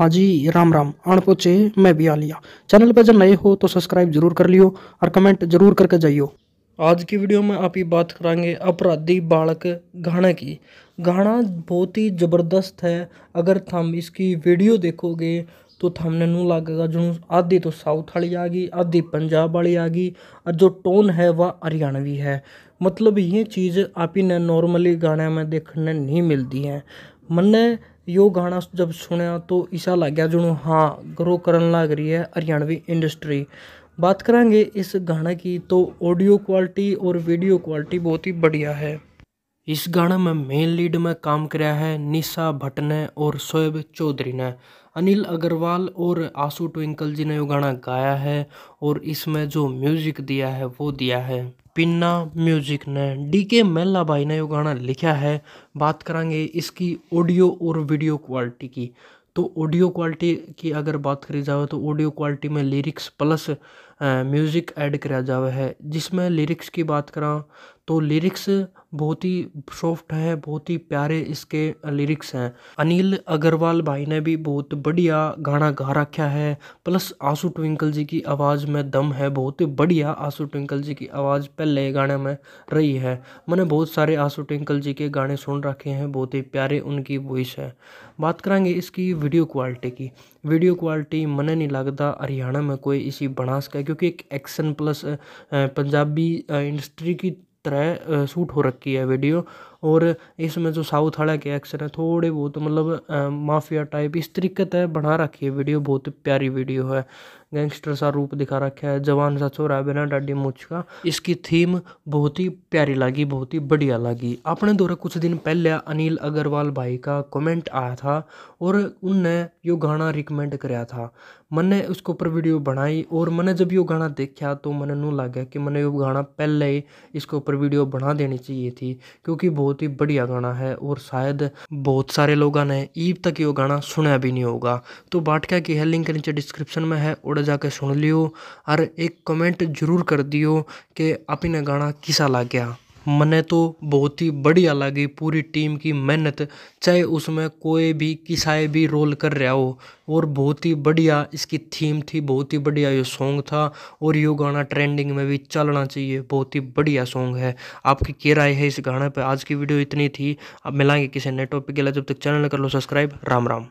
हाँ जी राम राम पोचे मैं भी आलिया चैनल पर जब नए हो तो सब्सक्राइब जरूर कर लियो और कमेंट जरूर करके जाइयो आज की वीडियो में आप ही बात करेंगे अपराधी बालक गाना की गाना बहुत ही ज़बरदस्त है अगर थम इसकी वीडियो देखोगे तो थमने नू लगेगा जो आधी तो साउथ वाली आ गई आधी पंजाब वाली आ गई और जो टोन है वह हरियाणवी है मतलब ये चीज़ आप ही ने नॉर्मली गाने में देखने नहीं मिलती है मन ਯੋ ਗਾਣਾ ਜਦ ਸੁਣਿਆ ਤੋ ਇਸ਼ਾ ਲੱਗਿਆ ਜਿਹਨੂੰ ਹਾਂ ਗਰੋ ਕਰਨ ਲੱਗ ਰਹੀ ਹੈ ਹਰਿਆਣਵੀ ਇੰਡਸਟਰੀ ਬਾਤ ਕਰਾਂਗੇ ਇਸ ਗਾਣੇ ਕੀ ਤੋ ਆਡੀਓ ਕੁਆਲਿਟੀ ਔਰ ਵੀਡੀਓ ਕੁਆਲਿਟੀ ਬਹੁਤ ਹੀ ਬੜੀਆ ਹੈ इस गाने में मेन लीड में काम कराया है निशा भट्ट ने और शोएब चौधरी ने अनिल अग्रवाल और आशू ट्विंकल जी ने यो गाना गाया है और इसमें जो म्यूजिक दिया है वो दिया है पिन्ना म्यूजिक ने डी के मेल्ला भाई ने यो गाना लिखा है बात करेंगे इसकी ऑडियो और वीडियो क्वालिटी की तो ऑडियो क्वालिटी की अगर बात करी जाए तो ऑडियो क्वालिटी में लिरिक्स प्लस म्यूज़िक ऐड कराया जावे है जिसमें लिरिक्स की बात करा तो लिरिक्स बहुत ही सॉफ्ट है बहुत ही प्यारे इसके लिरिक्स हैं अनिल अग्रवाल भाई ने भी बहुत बढ़िया गाना गा रखा है प्लस आंसू ट्विंकल जी की आवाज़ में दम है बहुत ही बढ़िया आंसू ट्विंकल जी की आवाज़ पहले गाने में रही है मैंने बहुत सारे आंसू ट्विंकल जी के गाने सुन रखे हैं बहुत ही प्यारे उनकी वॉइस है बात करेंगे इसकी वीडियो क्वालिटी की वीडियो क्वालिटी मैंने नहीं लगता हरियाणा में कोई इसी बना सका क्योंकि एक एक्शन प्लस पंजाबी इंडस्ट्री की तरह सूट हो रखी है वीडियो और इसमें जो साउथ वाला के एक्शन हैं थोड़े बहुत मतलब माफिया टाइप इस तरीके तय बना रखी है वीडियो बहुत प्यारी वीडियो है गैंगस्टर सा रूप दिखा रखा है जवान सा छोरा बिना डाडी मुछ का इसकी थीम बहुत ही प्यारी लगी बहुत ही बढ़िया लगी अपने दौरे कुछ दिन पहले अनिल अग्रवाल भाई का कमेंट आया था और उनने यो गाना रिकमेंड कराया था मैंने उसके ऊपर वीडियो बनाई और मैंने जब यो गाना देखा तो मैंने नू लगा कि मैंने यो गाना पहले ही इसके ऊपर वीडियो बना देनी चाहिए थी क्योंकि बहुत बहुत ही बढ़िया गाना है और शायद बहुत सारे लोगों ने ईब तक ये गाना सुना भी नहीं होगा तो बाटका की है लिंक नीचे डिस्क्रिप्शन में है उड़े जाके सुन लियो और एक कमेंट जरूर कर दियो कि आप इन्हें गाना किसा लग गया मने तो बहुत ही बढ़िया लगी पूरी टीम की मेहनत चाहे उसमें कोई भी किसाए भी रोल कर रहा हो और बहुत ही बढ़िया इसकी थीम थी बहुत ही बढ़िया ये सॉन्ग था और यो गाना ट्रेंडिंग में भी चलना चाहिए बहुत ही बढ़िया सॉन्ग है आपकी क्या राय है इस गाने पर आज की वीडियो इतनी थी अब मिलाएंगे किसी नए टॉपिक के लिए जब तक चैनल कर लो सब्सक्राइब राम राम